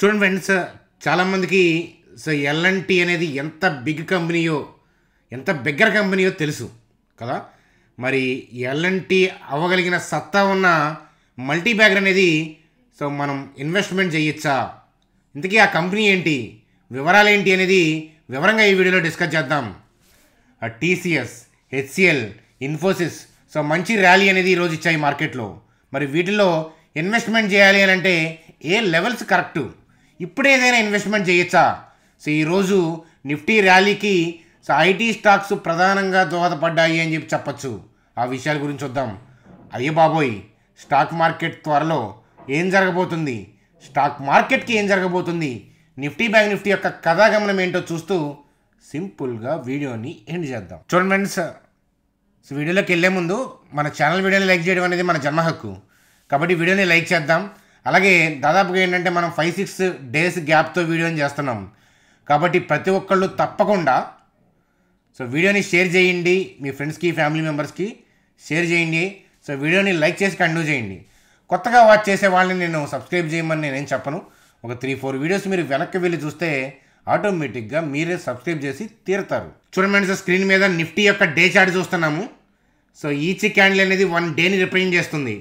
చూడండి ఫ్రెండ్స్ చాలామందికి so tea అనేది ఎంత బిగ్ కంపెనీయో ఎంత బిగ్గర కంపెనీయో తెలుసు కదా మరి ఎల్ఎన్టీ అవ్వగలిగిన సత్తా ఉన్న మల్టీ బ్యాగర్ అనేది సో మనం ఇన్వెస్ట్మెంట్ చేయొచ్చా ఇంతకీ ఆ కంపెనీ ఏంటి వివరాలు ఏంటి అనేది వివరంగా ఈ వీడియోలో డిస్కస్ చేద్దాం టీసీఎస్ హెచ్సిఎల్ ఇన్ఫోసిస్ సో మంచి ర్యాలీ అనేది ఈరోజు ఇచ్చాయి మార్కెట్లో మరి వీటిల్లో ఇన్వెస్ట్మెంట్ చేయాలి అని అంటే ఏ లెవెల్స్ కరెక్టు ఇప్పుడు ఏదైనా ఇన్వెస్ట్మెంట్ చేయొచ్చా సో ఈరోజు నిఫ్టీ ర్యాలీకి సో ఐటీ స్టాక్స్ ప్రధానంగా దోహదపడ్డాయి అని చెప్పి చెప్పచ్చు ఆ విషయాల గురించి చూద్దాం అయ్యే బాబోయ్ స్టాక్ మార్కెట్ త్వరలో ఏం జరగబోతుంది స్టాక్ మార్కెట్కి ఏం జరగబోతుంది నిఫ్టీ బ్యాంక్ నిఫ్టీ యొక్క కథాగమనం ఏంటో చూస్తూ సింపుల్గా వీడియోని ఎండ్ చేద్దాం చూడండి ఫ్రెండ్స్ సో వీడియోలోకి వెళ్ళే ముందు మన ఛానల్ వీడియోని లైక్ చేయడం అనేది మన జన్మ హక్కు కాబట్టి వీడియోని లైక్ చేద్దాం అలాగే దాదాపుగా ఏంటంటే మనం ఫైవ్ సిక్స్ డేస్ గ్యాప్తో వీడియోని చేస్తున్నాం కాబట్టి ప్రతి ఒక్కళ్ళు తప్పకుండా సో వీడియోని షేర్ చేయండి మీ ఫ్రెండ్స్కి ఫ్యామిలీ మెంబర్స్కి షేర్ చేయండి సో వీడియోని లైక్ చేసి కంటిన్యూ చేయండి కొత్తగా వాచ్ చేసే వాళ్ళని నేను సబ్స్క్రైబ్ చేయమని నేనేం చెప్పను ఒక త్రీ ఫోర్ వీడియోస్ మీరు వెనక్కి వెళ్ళి చూస్తే ఆటోమేటిక్గా మీరే సబ్స్క్రైబ్ చేసి తీరుతారు చూడండి సార్ స్క్రీన్ మీద నిఫ్టీ యొక్క డే చార్ట్ చూస్తున్నాము సో ఈచ్ క్యాండిల్ అనేది వన్ డేని రిప్రజెంట్ చేస్తుంది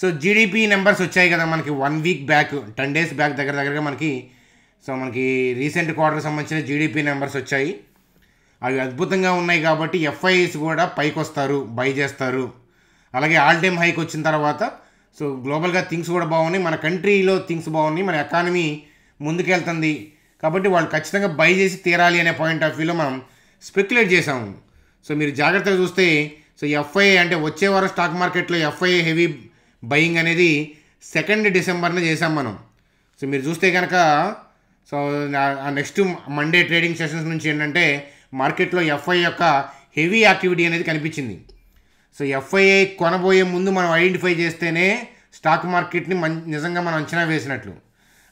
సో జీడిపి నెంబర్స్ వచ్చాయి కదా మనకి one week back ten days back దగ్గర దగ్గరగా మనకి సో మనకి రీసెంట్ క్వార్టర్కి సంబంధించిన జీడిపి నెంబర్స్ వచ్చాయి అవి అద్భుతంగా ఉన్నాయి కాబట్టి ఎఫ్ఐఎస్ కూడా పైకి వస్తారు బై చేస్తారు అలాగే ఆల్ టైమ్ హైక్ వచ్చిన తర్వాత సో గ్లోబల్గా థింగ్స్ కూడా బాగున్నాయి మన కంట్రీలో థింగ్స్ బాగున్నాయి మన ఎకానమీ ముందుకెళ్తుంది కాబట్టి వాళ్ళు ఖచ్చితంగా బై చేసి తీరాలి అనే పాయింట్ ఆఫ్ వ్యూలో మనం స్పెక్యులేట్ చేసాము సో మీరు జాగ్రత్తగా చూస్తే సో ఎఫ్ఐఏ అంటే వచ్చే వారం స్టాక్ మార్కెట్లో ఎఫ్ఐఏ హెవీ బయింగ్ అనేది సెకండ్ డిసెంబర్న చేసాం మనం సో మీరు చూస్తే కనుక so next Monday trading sessions నుంచి ఏంటంటే మార్కెట్లో ఎఫ్ఐ యొక్క హెవీ యాక్టివిటీ అనేది కనిపించింది సో ఎఫ్ఐఐ కొనబోయే ముందు మనం ఐడెంటిఫై చేస్తేనే స్టాక్ మార్కెట్ని మం నిజంగా మనం అంచనా వేసినట్లు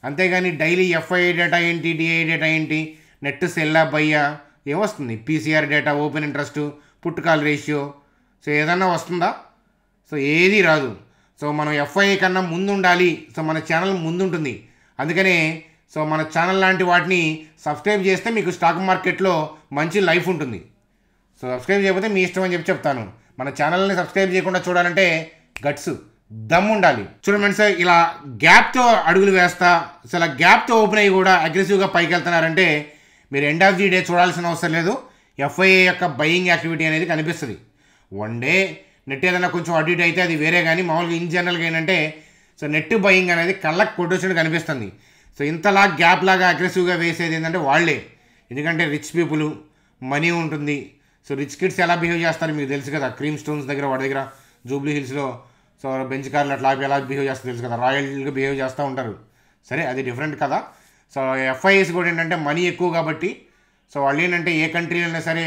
అంతేగాని డైలీ ఎఫ్ఐఐ డేటా ఏంటి డిఐ డేటా ఏంటి నెట్ సెల్లా బయ్యా ఏమొస్తుంది PCR data open interest put call ratio so ఏదన్నా వస్తుందా సో ఏది రాదు సో మనం ఎఫ్ఐఏ కన్నా ముందు ఉండాలి సో మన ఛానల్ ముందుంటుంది అందుకనే సో మన ఛానల్ లాంటి వాటిని సబ్స్క్రైబ్ చేస్తే మీకు స్టాక్ మార్కెట్లో మంచి లైఫ్ ఉంటుంది సో సబ్స్క్రైబ్ చేయకపోతే మీ ఇష్టం అని చెప్పి చెప్తాను మన ఛానల్ని సబ్స్క్రైబ్ చేయకుండా చూడాలంటే గట్స్ దమ్ ఉండాలి చూడండి సార్ ఇలా గ్యాప్తో అడుగులు వేస్తా సో ఇలా గ్యాప్తో ఓపెన్ అయ్యి కూడా అగ్రెసివ్గా పైకి వెళ్తున్నారంటే మీరు ఎండ్ ఆఫ్ ది డే చూడాల్సిన అవసరం లేదు ఎఫ్ఐఏ యొక్క బయింగ్ యాక్టివిటీ అనేది కనిపిస్తుంది వన్ డే నెట్ ఏదైనా కొంచెం అటు అయితే అది వేరే కానీ మామూలుగా ఇన్ జనరల్గా ఏంటంటే సో నెట్ బయింగ్ అనేది కళ్ళకు కొట్టొచ్చినట్టు కనిపిస్తుంది సో ఇంతలా గ్యాప్ లాగా అగ్రెసివ్గా వేసేది ఏంటంటే వాళ్ళే ఎందుకంటే రిచ్ పీపుల్ మనీ ఉంటుంది సో రిచ్ కిడ్స్ ఎలా బిహేవ్ చేస్తారు మీకు తెలుసు కదా క్రీమ్ స్టోన్స్ దగ్గర వాడి దగ్గర జూబ్లీ హిల్స్లో సో బెంచ్ కార్లు అట్లా ఎలా బిహేవ్ చేస్తారు తెలుసు కదా రాయల్గా బిహేవ్ చేస్తూ ఉంటారు సరే అది డిఫరెంట్ కదా సో ఎఫ్ఐఎస్ కూడా ఏంటంటే మనీ ఎక్కువ కాబట్టి సో వాళ్ళు ఏంటంటే ఏ కంట్రీలో అయినా సరే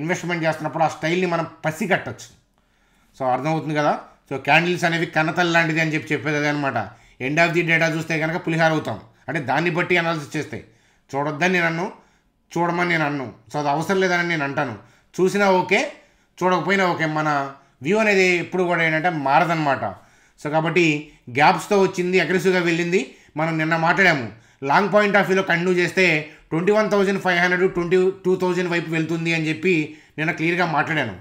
ఇన్వెస్ట్మెంట్ చేస్తున్నప్పుడు ఆ స్టైల్ని మనం పసి కట్టచ్చు సో అర్థమవుతుంది కదా సో క్యాండిల్స్ అనేవి కన్నతల్లి లాంటిది అని చెప్పి చెప్పేది అనమాట ఎండ్ ఆఫ్ ది డేటా చూస్తే కనుక పులిహార అవుతాం అంటే దాన్ని బట్టి అనాలిసిస్ చేస్తే చూడొద్దని నేను అన్ను చూడమని నేను అన్ను సో అది అవసరం లేదని నేను అంటాను చూసినా ఓకే చూడకపోయినా ఓకే మన వ్యూ అనేది ఎప్పుడు కూడా ఏంటంటే మారదనమాట సో కాబట్టి గ్యాప్స్తో వచ్చింది అగ్రెసివ్గా వెళ్ళింది మనం నిన్న మాట్లాడాము లాంగ్ పాయింట్ ఆఫ్ వ్యూలో కంటిన్యూ చేస్తే twenty one thousand five hundred twenty two thousand వైపు వెళ్తుంది అని చెప్పి నేను క్లియర్గా మాట్లాడాను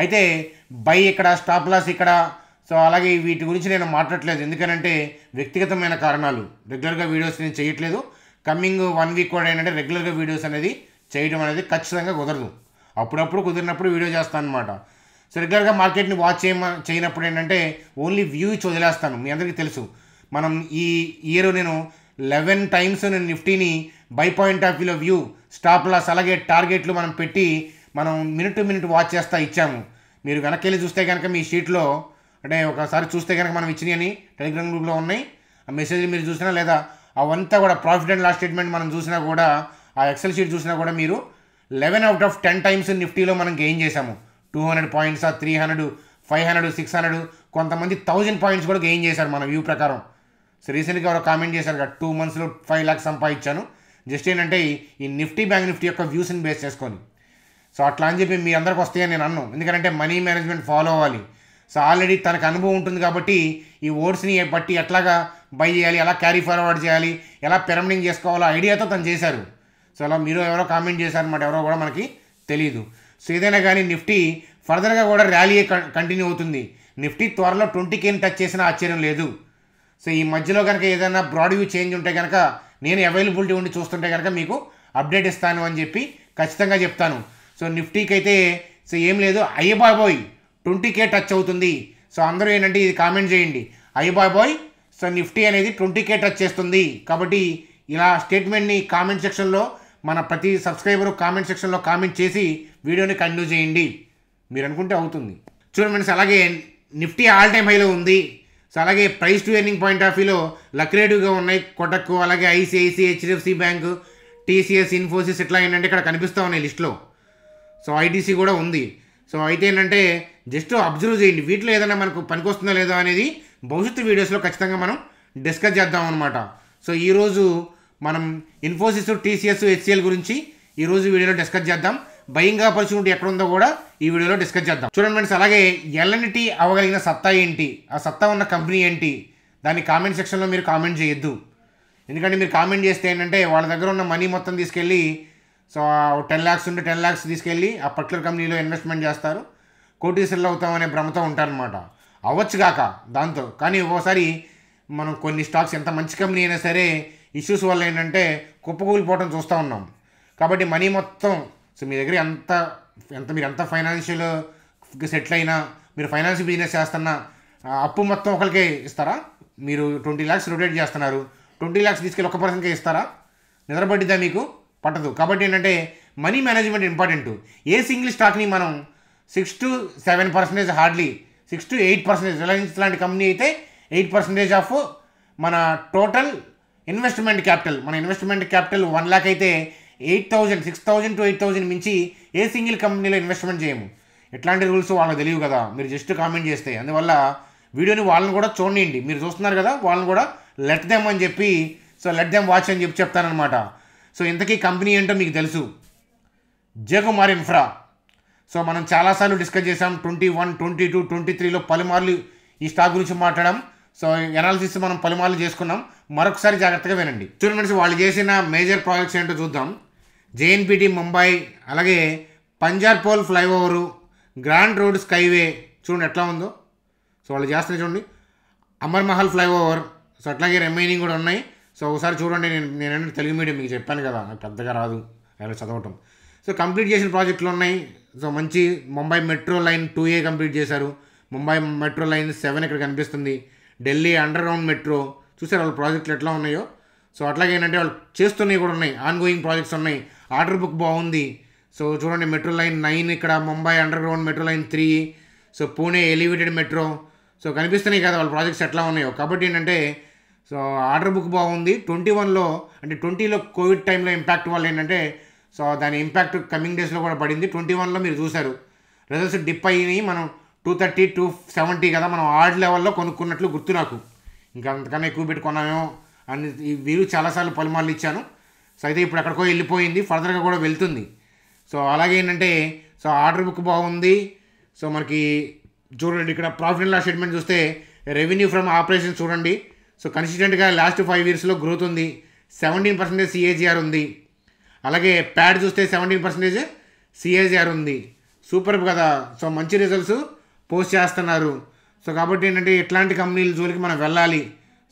అయితే బై ఇక్కడ స్టాప్ లాస్ ఇక్కడ సో అలాగే వీటి గురించి నేను మాట్లాడలేదు ఎందుకనంటే వ్యక్తిగతమైన కారణాలు రెగ్యులర్గా వీడియోస్ నేను చేయట్లేదు కమ్మింగ్ వన్ వీక్ కూడా ఏంటంటే రెగ్యులర్గా వీడియోస్ అనేది చేయడం అనేది ఖచ్చితంగా కుదరదు అప్పుడప్పుడు కుదిరినప్పుడు వీడియో చేస్తాను అనమాట సో రెగ్యులర్గా మార్కెట్ని వాచ్ చేయ చేయనప్పుడు ఏంటంటే ఓన్లీ వ్యూ ఇచ్చి వదిలేస్తాను మీ అందరికీ తెలుసు మనం ఈ ఇయర్ నేను లెవెన్ టైమ్స్ నేను నిఫ్టీని బై పాయింట్ ఆఫ్ వ్యూలో వ్యూ స్టాప్ లాస్ అలాగే టార్గెట్లు మనం పెట్టి మనం మినిట్ టు మినిట్ వాచ్ చేస్తా ఇచ్చాము మీరు వెనక్కి వెళ్ళి చూస్తే కనుక మీ షీట్లో అంటే ఒకసారి చూస్తే కనుక మనం ఇచ్చినాయని టెలిగ్రామ్ గ్రూప్లో ఉన్నాయి ఆ మెసేజ్ మీరు చూసినా లేదా అవంతా కూడా ప్రాఫిట్ అండ్ లాస్ స్టేట్మెంట్ మనం చూసినా కూడా ఆ ఎక్సెల్ షీట్ చూసినా కూడా మీరు eleven out of ten times నిఫ్టీలో మనం గెయిన్ చేశాము టూ హండ్రెడ్ పాయింట్స్ ఆ three hundred five hundred six hundred కొంతమంది థౌజండ్ పాయింట్స్ కూడా గెయిన్ చేశారు మన వ్యూ ప్రకారం సో రీసెంట్గా ఎవరో కామెంట్ చేశారు కదా టూ మంత్స్లో ఫైవ్ ల్యాక్స్ సంపాదించాను జస్ట్ ఏంటంటే ఈ నిఫ్టీ బ్యాంక్ నిఫ్టీ యొక్క వ్యూస్ని బేస్ చేసుకొని సో అట్లా అని చెప్పి మీ అందరికి వస్తాయని నేను అన్నాను ఎందుకంటే మనీ మేనేజ్మెంట్ ఫాలో అవ్వాలి సో ఆల్రెడీ తనకు అనుభవం ఉంటుంది కాబట్టి ఈ ఓట్స్ని బట్టి ఎట్లాగా బై చేయాలి ఎలా క్యారీ ఫార్వర్డ్ చేయాలి ఎలా పిరమిడింగ్ చేసుకోవాలో ఐడియాతో తను చేశారు సో అలా మీరు ఎవరో కామెంట్ చేశారనమాట ఎవరో కూడా మనకి తెలియదు సో ఏదైనా కానీ నిఫ్టీ ఫర్దర్గా కూడా ర్యాలీ కంటిన్యూ అవుతుంది నిఫ్టీ త్వరలో ట్వంటీ కేని టచ్ చేసిన ఆశ్చర్యం లేదు సో ఈ మధ్యలో కనుక ఏదైనా బ్రాడ్ వ్యూ చేంజ్ ఉంటే కనుక నేను అవైలబిలిటీ ఉండి చూస్తుంటే కనుక మీకు అప్డేట్ ఇస్తాను అని చెప్పి ఖచ్చితంగా చెప్తాను సో నిఫ్టీకి అయితే సో ఏం లేదు అయ్యబాబోయ్ ట్వంటీ కే టచ్ అవుతుంది సో అందరూ ఏంటంటే ఇది కామెంట్ చేయండి అయ్యబాబోయ్ సో నిఫ్టీ అనేది ట్వంటీ కే టచ్ చేస్తుంది కాబట్టి ఇలా స్టేట్మెంట్ని కామెంట్ సెక్షన్లో మన ప్రతి సబ్స్క్రైబరు కామెంట్ సెక్షన్లో కామెంట్ చేసి వీడియోని కంటిన్యూ చేయండి మీరు అనుకుంటే అవుతుంది చూడండి ఫ్రెండ్స్ అలాగే నిఫ్టీ ఆల్ టైమ్ హైలో ఉంది సో అలాగే price to earning point of వ్యూలో లక్రేటివ్గా ఉన్నాయి కొటక్ అలాగే ICICI HDFC bank TCS Infosys ఇట్లా ఏంటంటే ఇక్కడ కనిపిస్తూ ఉన్నాయి లిస్ట్లో సో ఐటీసీ కూడా ఉంది సో అయితే ఏంటంటే జస్ట్ అబ్జర్వ్ చేయండి వీటిలో ఏదైనా మనకు పనికొస్తుందా లేదా అనేది భవిష్యత్తు వీడియోస్లో ఖచ్చితంగా మనం డిస్కస్ చేద్దాం అనమాట సో ఈరోజు మనం ఇన్ఫోసిస్ టీసీఎస్ హెచ్సిఎల్ గురించి ఈరోజు వీడియోలో డిస్కస్ చేద్దాం భయంగా ఆపర్చునిటీ ఎక్కడ ఉందో కూడా ఈ వీడియోలో డిస్కస్ చేద్దాం చూడండి ఫ్రెండ్స్ అలాగే ఎల్ఎన్టి అవ్వగలిగిన సత్తా ఏంటి ఆ సత్తా ఉన్న కంపెనీ ఏంటి దాన్ని కామెంట్ సెక్షన్లో మీరు కామెంట్ చేయొద్దు ఎందుకంటే మీరు కామెంట్ చేస్తే ఏంటంటే వాళ్ళ దగ్గర ఉన్న మనీ మొత్తం తీసుకెళ్ళి సో టెన్ ల్యాక్స్ ఉంటే టెన్ ల్యాక్స్ తీసుకెళ్ళి ఆ పర్టికులర్ కంపెనీలో ఇన్వెస్ట్మెంట్ చేస్తారు కోటీశ్వర్లు అవుతామనే భ్రమతో ఉంటారనమాట అవ్వచ్చు కాక దాంతో కానీ ఒక్కోసారి మనం కొన్ని స్టాక్స్ ఎంత మంచి కంపెనీ అయినా సరే ఇష్యూస్ వల్ల ఏంటంటే కుప్పకూలిపోవటం చూస్తూ ఉన్నాం కాబట్టి మనీ మొత్తం సో మీ దగ్గర ఎంత ఎంత మీరు ఎంత ఫైనాన్షియల్ సెటిల్ అయినా మీరు ఫైనాన్స్ బిజినెస్ చేస్తున్నా అప్పు మొత్తం ఒకరికే ఇస్తారా మీరు ట్వంటీ ల్యాక్స్ రొటేట్ చేస్తున్నారు ట్వంటీ ల్యాక్స్ తీసుకెళ్ళి ఒక పర్సన్కే ఇస్తారా నిద్రపడ్డిద్దా మీకు పట్టదు కాబట్టి ఏంటంటే money management important a single స్టాక్ని మనం six to seven percentage hardly six to eight percentage Reliance లాంటి కంపెనీ అయితే ఎయిట్ పర్సెంటేజ్ ఆఫ్ మన టోటల్ ఇన్వెస్ట్మెంట్ క్యాపిటల్ మన ఇన్వెస్ట్మెంట్ క్యాపిటల్ వన్ ల్యాక్ అయితే eight thousand six thousand to eight thousand మించి a single కంపెనీలో investment చేయము ఎట్లాంటి రూల్స్ వాళ్ళకి తెలియవు కదా మీరు జస్ట్ కామెంట్ చేస్తే అందువల్ల వీడియోని వాళ్ళని కూడా చూడండి మీరు చూస్తున్నారు కదా వాళ్ళని కూడా లెట్ దెమ్ అని చెప్పి సో లెట్ దెమ్ వాచ్ అని చెప్పి చెప్తానమాట సో ఇంతకీ కంపెనీ ఏంటో మీకు తెలుసు జయకుమార్ ఇన్ఫ్రా సో మనం చాలాసార్లు డిస్కస్ చేసాం twenty one twenty two twenty త్రీలో పలుమార్లు ఈ స్టాక్ గురించి మాట్లాడాం సో ఎనాలిసిస్ మనం పలుమార్లు చేసుకున్నాం మరొకసారి జాగ్రత్తగా వినండి చూడండి వాళ్ళు చేసిన మేజర్ ప్రాజెక్ట్స్ ఏంటో చూద్దాం జేఎన్పిటి ముంబై అలాగే Panjrapol flyover grand road skyway చూడండి ఎట్లా ఉందో సో వాళ్ళు చేస్తున్నాయి చూడండి అమర్ మహల్ ఫ్లైఓవర్ సో అట్లాగే రిమైనింగ్ కూడా ఉన్నాయి సో ఒకసారి చూడండి నేను నేనంటే తెలుగు మీడియం మీకు చెప్పాను కదా నాకు పెద్దగా రాదు ఎలా చదవటం సో కంప్లీట్ చేసిన ప్రాజెక్టులు ఉన్నాయి సో మంచి Mumbai metro line two A complete చేశారు ముంబై మెట్రో లైన్ సెవెన్ ఇక్కడ కనిపిస్తుంది ఢిల్లీ అండర్ గ్రౌండ్ మెట్రో చూసారు వాళ్ళ ప్రాజెక్టులు ఎట్లా ఉన్నాయో సో అట్లాగే ఏంటంటే వాళ్ళు చేస్తున్నవి కూడా ఉన్నాయి ఆన్గోయింగ్ ప్రాజెక్ట్స్ ఉన్నాయి ఆర్డర్ బుక్ బాగుంది సో చూడండి మెట్రో లైన్ నైన్ ఇక్కడ Mumbai underground metro line three so Pune elevated metro so కనిపిస్తున్నాయి కదా వాళ్ళ ప్రాజెక్ట్స్ ఎట్లా ఉన్నాయో కాబట్టి ఏంటంటే సో ఆర్డర్ బుక్ బాగుంది ట్వంటీ వన్లో అంటే ట్వంటీలో కోవిడ్ టైంలో ఇంపాక్ట్ వల్ల ఏంటంటే సో దాని ఇంపాక్ట్ కమింగ్ డేస్లో కూడా పడింది ట్వంటీ వన్లో మీరు చూశారు రిజల్ట్స్ డిప్ అయ్యి మనం టూ థర్టీ టూ సెవెంటీ కదా మనం ఆర్డ్ లెవెల్లో కొనుక్కున్నట్లు గుర్తు నాకు ఇంకా అంతకన్నా ఎక్కువ పెట్టుకున్నామేమో అని వీరు చాలాసార్లు పలుమార్లు ఇచ్చాను సో అయితే ఇప్పుడు ఎక్కడికో వెళ్ళిపోయింది ఫర్దర్గా కూడా వెళ్తుంది సో అలాగే ఏంటంటే సో ఆర్డర్ బుక్ బాగుంది సో మనకి చూడండి ఇక్కడ ప్రాఫిట్ అండ్ లాస్ స్టేట్మెంట్ చూస్తే రెవెన్యూ ఫ్రమ్ ఆపరేషన్ చూడండి సో కన్సిస్టెంట్గా లాస్ట్ ఫైవ్ ఇయర్స్లో గ్రోత్ ఉంది సెవెంటీన్ పర్సెంటేజ్ సిఏజీఆర్ ఉంది అలాగే ప్యాడ్ చూస్తే సెవెంటీన్ పర్సెంటేజ్ సిఏజీఆర్ ఉంది సూపర్ కదా సో మంచి రిజల్ట్స్ పోస్ట్ చేస్తున్నారు సో కాబట్టి ఏంటంటే ఇట్లాంటి కంపెనీల జోలికి మనం వెళ్ళాలి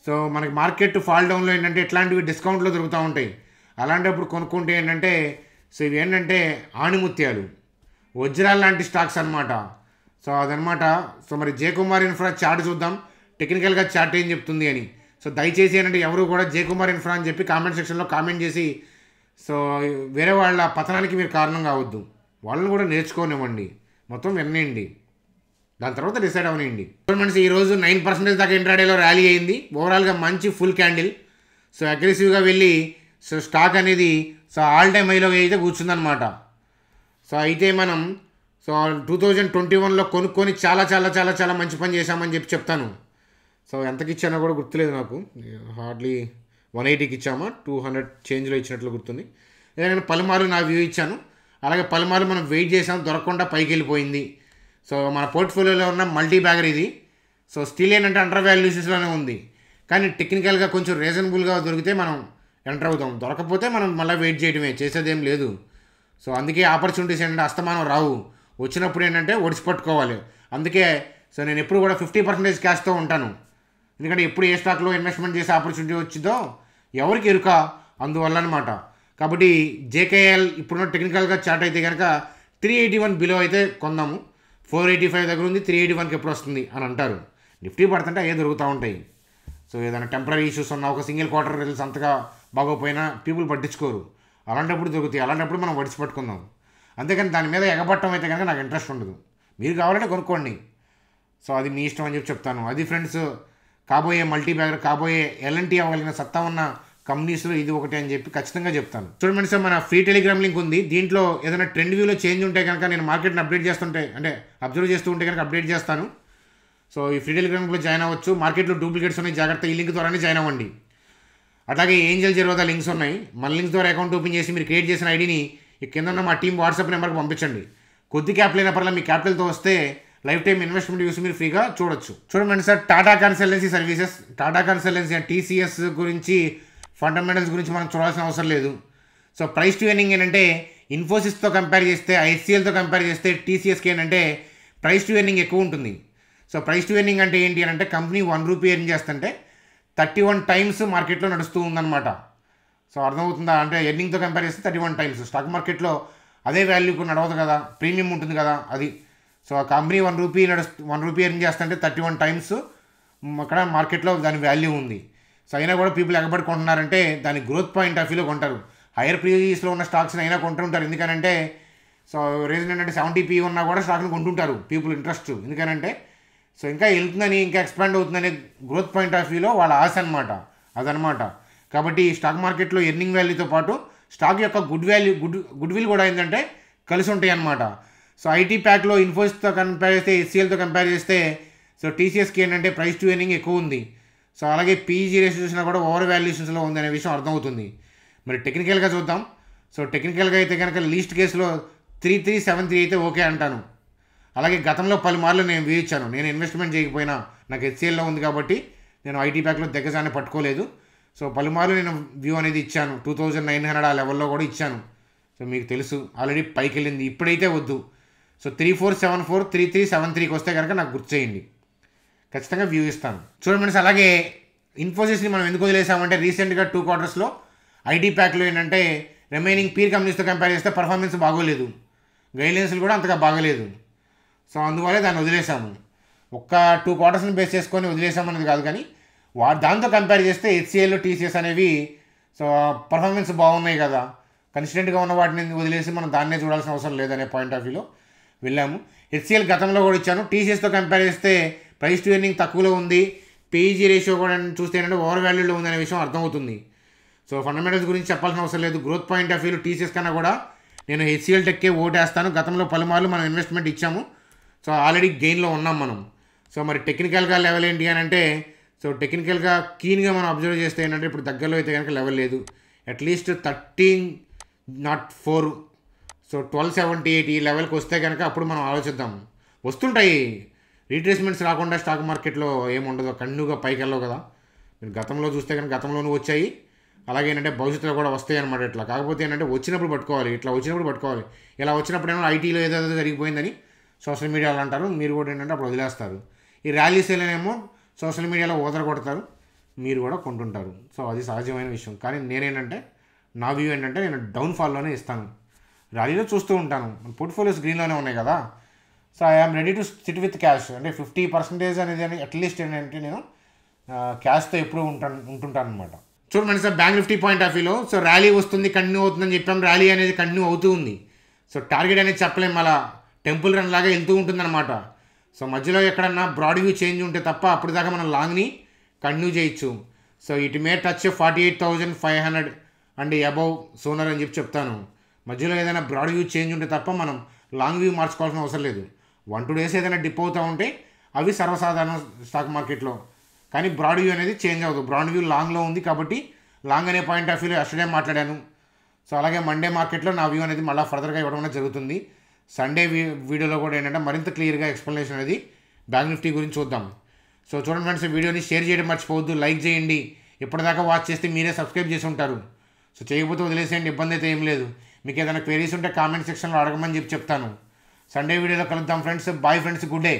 సో మనకి మార్కెట్ ఫాల్ డౌన్లో ఏంటంటే ఇట్లాంటివి డిస్కౌంట్లో దొరుకుతూ ఉంటాయి అలాంటప్పుడు కొనుక్కుంటే ఏంటంటే సో ఇవి ఏంటంటే ఆణిముత్యాలు వజ్రాలు లాంటి స్టాక్స్ అనమాట సో అదనమాట సో మరి జయకుమార్ ఇన్ఫ్రా చార్ట్ చూద్దాం టెక్నికల్గా చాట్ ఏం చెప్తుంది అని సో దయచేసి ఏంటంటే ఎవరు కూడా జయకుమార్ ఇన్ఫ్రా అని చెప్పి కామెంట్ సెక్షన్లో కామెంట్ చేసి సో వేరే వాళ్ళ పతనానికి మీరు కారణం కావద్దు వాళ్ళని కూడా నేర్చుకోనివ్వండి మొత్తం వినయండి దాని తర్వాత డిసైడ్ అవనండి గవర్నమెంట్స్ ఈరోజు నైన్ పర్సెంటేజ్ దాకా ఇంట్రాడేలో ర్యాలీ అయింది ఓవరాల్గా మంచి ఫుల్ క్యాండిల్ సో అగ్రెసివ్గా వెళ్ళి సో స్టాక్ అనేది సో ఆల్ టైమ్ హైలో అయితే కూర్చుందనమాట సో అయితే మనం సో టూ థౌజండ్ ట్వంటీ వన్లో కొనుక్కొని చాలా చాలా చాలా చాలా మంచి పని చేశామని చెప్పి చెప్తాను సో ఎంతకి ఇచ్చానో కూడా గుర్తులేదు నాకు హార్డ్లీ వన్ ఎయిటీకి ఇచ్చామా టూ హండ్రెడ్ చేంజ్లో ఇచ్చినట్లు గుర్తుంది ఎందుకంటే పలుమార్లు నా వ్యూ ఇచ్చాను అలాగే పలుమార్లు మనం వెయిట్ చేసాం దొరకకుండా పైకి వెళ్ళిపోయింది సో మన పోర్ట్ఫోలియోలో ఉన్న మల్టీ బ్యాగర్ ఇది సో స్టిల్ ఏంటంటే అండర్ వాల్యూసెస్లోనే ఉంది కానీ టెక్నికల్గా కొంచెం రీజనబుల్గా దొరికితే మనం ఎంటర్ అవుతాం దొరకపోతే మనం మళ్ళీ వెయిట్ చేయడమే చేసేదేం లేదు సో అందుకే ఆపర్చునిటీస్ ఏంటంటే అస్తమానం రావు వచ్చినప్పుడు ఏంటంటే ఒడిసి పట్టుకోవాలి అందుకే సో నేను ఎప్పుడు కూడా ఫిఫ్టీ పర్సెంటేజ్ క్యాష్తో ఉంటాను ఎందుకంటే ఎప్పుడు ఏ స్టాక్లో ఇన్వెస్ట్మెంట్ చేసే ఆపర్చునిటీ వచ్చిందో ఎవరికి ఎరుక అందువల్ల అనమాట కాబట్టి జేకేఎల్ ఇప్పుడున్న టెక్నికల్గా చార్ట్ అయితే కనుక త్రీ ఎయిటీ వన్ బిలో అయితే కొందాము ఫోర్ ఎయిటీ ఫైవ్ దగ్గర ఉంది త్రీ ఎయిటీ వన్కి ఎప్పుడు వస్తుంది అని అంటారు నిఫ్టీ పడుతుంటే అవే దొరుకుతూ ఉంటాయి సో ఏదైనా టెంపరీ ఇష్యూస్ ఉన్న ఒక సింగిల్ క్వార్టర్ రిజల్ట్స్ అంతగా బాగోపోయినా పీపుల్ పట్టించుకోరు అలాంటప్పుడు దొరుకుతాయి అలాంటప్పుడు మనం వడిచి పట్టుకుందాం అంతేకాని దాని మీద ఎగబట్టం అయితే కనుక నాకు ఇంట్రెస్ట్ ఉండదు మీరు కావాలంటే కొనుక్కోండి సో అది మీ ఇష్టం అని చెప్పి చెప్తాను అది ఫ్రెండ్స్ కాబోయే మల్టీబ్యాగర్ కాబోయే ఎల్ఎన్టీ అవ్వగలిగిన సత్తా ఉన్న కంపెనీస్లో ఇది ఒకటి అని చెప్పి ఖచ్చితంగా చెప్తాను చూడండి సార్ మన ఫ్రీ టెలిగ్రామ్ లింక్ ఉంది దీంట్లో ఏదైనా ట్రెండ్ వ్యూలో చేంజ్ ఉంటే కనుక నేను మార్కెట్ని అప్డేట్ చేస్తుంటే అంటే అబ్జర్వ్ చేస్తూ ఉంటే కనుక అప్డేట్ చేస్తాను సో ఈ ఫ్రీ టెలిగ్రామ్లో జాయిన్ అవ్వచ్చు మార్కెట్లో డూప్లికేట్స్ ఉన్నాయి జాగ్రత్త ఈ లింక్ ద్వారానే జాయిన్ అవ్వండి అట్లాగే ఏంజల్ జరువాత లింక్స్ ఉన్నాయి మన లింక్స్ ద్వారా అకౌంట్ ఓపెన్ చేసి మీరు క్రియేట్ చేసిన ఐడిని ఈ కింద ఉన్న మా టీం వాట్సాప్ నెంబర్కి పంపించండి కొద్ది క్యాపిటల్ అయినా పర్లేదు మీ క్యాపిటల్తో వస్తే లైఫ్ టైం ఇన్వెస్ట్మెంట్ యూస్ మీరు ఫ్రీగా చూడొచ్చు చూడండి sir Tata consultancy services Tata consultancy TCS గురించి ఫండమెంటల్స్ గురించి మనం చూడాల్సిన అవసరం లేదు సో ప్రైస్ టు ఎర్నింగ్ ఏంటంటే ఇన్ఫోసిస్తో కంపేర్ చేస్తే ఐసీఎల్తో కంపేర్ చేస్తే టీసీఎస్కి ఏంటంటే ప్రైస్ టు ఎర్నింగ్ ఎక్కువ ఉంటుంది సో ప్రైస్ టు ఎర్నింగ్ అంటే ఏంటి అని అంటే కంపెనీ వన్ రూపీ ఎర్న్ చేస్తుంటే థర్టీ వన్ టైమ్స్ మార్కెట్లో నడుస్తూ ఉందన్నమాట సో అర్థమవుతుందా అంటే ఎర్నింగ్తో కంపేర్ చేస్తే థర్టీ వన్ టైమ్స్ స్టాక్ మార్కెట్లో అదే వాల్యూకు నడవదు కదా ప్రీమియం ఉంటుంది కదా అది సో ఆ కంపెనీ వన్ రూపీ నడుస్తు వన్ రూపీ ఎర్న్ చేస్తుంటే థర్టీ వన్ టైమ్స్ అక్కడ మార్కెట్లో దాని వాల్యూ ఉంది సో అయినా కూడా పీపుల్ ఎగబడుకుంటున్నారంటే దాని గ్రోత్ పాయింట్ ఆఫ్ వ్యూలో కొంటారు హైయర్ ప్రీజీస్లో ఉన్న స్టాక్స్ని అయినా కొంటుంటారు ఎందుకనంటే సో రీజన్ ఏంటంటే సెవెంటీ పీ ఉన్నా కూడా స్టాక్ని కొంటుంటారు పీపుల్ ఇంట్రెస్ట్ ఎందుకనంటే సో ఇంకా వెళ్తుందని ఇంకా ఎక్స్పాండ్ అవుతుందనే గ్రోత్ పాయింట్ ఆఫ్ వ్యూలో వాళ్ళ ఆశ అనమాట అదనమాట కాబట్టి స్టాక్ మార్కెట్లో ఎర్నింగ్ వాల్యూతో పాటు స్టాక్ యొక్క good value good goodwill కూడా ఏంటంటే కలిసి ఉంటాయి అన్నమాట సో ఐటీ ప్యాక్లో ఇన్ఫోసిస్తో కంపేర్ చేస్తే ఎస్సీఎల్తో కంపేర్ చేస్తే సో టీసీఎస్కి ఏంటంటే ప్రైస్ టు ఎర్నింగ్ ఎక్కువ ఉంది సో అలాగే పీజీ రేషన్ కూడా ఓవర్ వాల్యుయేషన్స్లో అనే విషయం అర్థమవుతుంది మరి టెక్నికల్గా చూద్దాం సో టెక్నికల్గా అయితే కనుక లీస్ట్ కేసులో త్రీ త్రీ సెవెన్ త్రీ అయితే ఓకే అంటాను అలాగే గతంలో పలుమార్లు నేను వేయించాను నేను ఇన్వెస్ట్మెంట్ చేయకపోయినా నాకు హెచ్సీఎల్లో ఉంది కాబట్టి నేను ఐటీ ప్యాక్లో దగ్గరనే పట్టుకోలేదు సో పలుమార్లు నేను వ్యూ అనేది ఇచ్చాను టూ థౌజండ్ నైన్ హండ్రెడ్ ఆ లెవెల్లో కూడా ఇచ్చాను సో మీకు తెలుసు ఆల్రెడీ పైకి వెళ్ళింది ఇప్పుడైతే వద్దు so three four seven four three three seven త్రీకి వస్తే కనుక నాకు గుర్తు చేయండి ఖచ్చితంగా వ్యూ ఇస్తాను చూడండి ఫ్రెండ్స్ అలాగే ఇన్ఫోసిస్ని మనం ఎందుకు వదిలేసామంటే రీసెంట్గా టూ క్వార్టర్స్లో ఐటీ ప్యాక్లో ఏంటంటే రిమైనింగ్ పీర్ కంపెనీస్తో కంపేర్ చేస్తే పర్ఫార్మెన్స్ బాగోలేదు గైడ్లైన్స్లు కూడా అంతగా బాగలేదు సో అందువల్ల దాన్ని వదిలేసాము ఒక్క టూ క్వార్టర్స్ని బేస్ చేసుకొని వదిలేసామనేది కాదు కానీ వా దాంతో కంపేర్ చేస్తే హెచ్సిఎల్ టీసీఎస్ అనేవి సో పర్ఫార్మెన్స్ బాగున్నాయి కదా కన్సిడెంట్గా ఉన్న వాటిని వదిలేసి మనం దాన్నే చూడాల్సిన అవసరం లేదనే పాయింట్ ఆఫ్ వ్యూలో వెళ్ళాము హెచ్సిఎల్ గతంలో కూడా ఇచ్చాను టీసీఎస్తో కంపేర్ చేస్తే ప్రైస్ టు ఎర్నింగ్ తక్కువలో ఉంది పీజీ రేషియో e కూడా చూస్తే ఏంటంటే ఓవర్ వాల్యూలో ఉందనే విషయం అర్థమవుతుంది సో ఫండమెంటల్స్ గురించి చెప్పాల్సిన అవసరం లేదు గ్రోత్ పాయింట్ ఆఫ్ వ్యూలో టీసీఎస్ కన్నా కూడా నేను హెచ్సిఎల్ టెక్కే ఓటేస్తాను గతంలో పలుమార్లు మనం ఇన్వెస్ట్మెంట్ ఇచ్చాము సో ఆల్రెడీ గెయిన్లో ఉన్నాం మనం సో మరి టెక్నికల్గా లెవెల్ ఏంటి అని అంటే సో టెక్నికల్గా క్లీన్గా మనం అబ్జర్వ్ చేస్తే ఏంటంటే ఇప్పుడు దగ్గరలో అయితే కనుక లెవెల్ లేదు at least thirteen not four so twelve seventy eight ఈ లెవెల్కి వస్తే కనుక అప్పుడు మనం ఆలోచిద్దాం వస్తుంటాయి రీట్రేస్మెంట్స్ రాకుండా స్టాక్ మార్కెట్లో ఏముండదు కన్నుగా పైకి వెళ్ళవు కదా మీరు గతంలో చూస్తే కనుక గతంలోనూ వచ్చాయి అలాగే ఏంటంటే భవిష్యత్తులో కూడా వస్తాయి అనమాట ఇట్లా కాకపోతే ఏంటంటే వచ్చినప్పుడు పట్టుకోవాలి ఇట్లా వచ్చినప్పుడు పట్టుకోవాలి ఇలా వచ్చినప్పుడు ఏమో ఐటీలో ఏదో జరిగిపోయిందని సోషల్ మీడియాలో అంటారు మీరు కూడా ఏంటంటే అప్పుడు వదిలేస్తారు ఈ ర్యాలీస్ వెళ్ళనేమో సోషల్ మీడియాలో ఓదర కొడతారు మీరు కూడా కొంటుంటారు సో అది సహజమైన విషయం కానీ నేనేంటంటే నా వ్యూ ఏంటంటే నేను డౌన్ఫాల్లోనే ఇస్తాను ర్యాలీలో చూస్తూ ఉంటాను మన పోర్ట్ఫోలియోస్ గ్రీన్లోనే ఉన్నాయి కదా so I'm ready to sit with cash అంటే ఫిఫ్టీ పర్సెంటేజ్ అనేది అని అట్లీస్ట్ ఏంటంటే నేను క్యాష్తో ఎప్పుడు ఉంటాను ఉంటుంటాను అనమాట చూడండి మన sir bank fifty point of వ్యూలో సో ర్యాలీ వస్తుంది కంటిన్యూ అవుతుందని చెప్పాం ర్యాలీ అనేది కంటిన్యూ అవుతూ ఉంది సో టార్గెట్ అనేది చెప్పలేం మళ్ళా టెంపుల్ రన్ లాగా వెళ్తూ ఉంటుందన్నమాట సో మధ్యలో ఎక్కడన్నా బ్రాడ్ వ్యూ చేంజ్ ఉంటే తప్ప దాకా మనం లాంగ్ని కంటిన్యూ చేయొచ్చు so it may touch forty eight thousand five hundred and above sooner అని చెప్పి చెప్తాను మధ్యలో ఏదైనా బ్రాడ్ వ్యూ చేంజ్ ఉంటే తప్ప మనం లాంగ్ వ్యూ మార్చుకోవాల్సిన అవసరం లేదు వన్ టూ డేస్ ఏదైనా డిప్ అవుతూ ఉంటే అవి సర్వసాధారణ స్టాక్ మార్కెట్లో కానీ బ్రాడ్ వ్యూ అనేది చేంజ్ అవ్వదు బ్రాడ్ వ్యూ లాంగ్లో ఉంది కాబట్టి లాంగ్ అనే పాయింట్ ఆఫ్ వ్యూలో ఎస్టర్డే మాట్లాడాను సో అలాగే మండే మార్కెట్లో నా వ్యూ అనేది మళ్ళీ ఫర్దర్గా ఇవ్వడం జరుగుతుంది సండే వీడియోలో కూడా ఏంటంటే మరింత క్లియర్గా ఎక్స్ప్లెనేషన్ అనేది బ్యాంక్ నిఫ్టీ గురించి చూద్దాం సో చూడండి ఫ్రెండ్స్ వీడియోని షేర్ చేయడం మర్చిపోవద్దు లైక్ చేయండి ఇప్పటిదాకా వాచ్ చేస్తే మీరే సబ్స్క్రైబ్ చేసి ఉంటారు సో చేయకపోతే వదిలేసేయండి ఇబ్బంది అయితే ఏం లేదు మీకు ఏదైనా క్వెరీస్ ఉంటే కామెంట్ సెక్షన్లో అడగమని చెప్పి చెప్తాను సండే వీడియోలో కలుద్దాం friends bye friends good day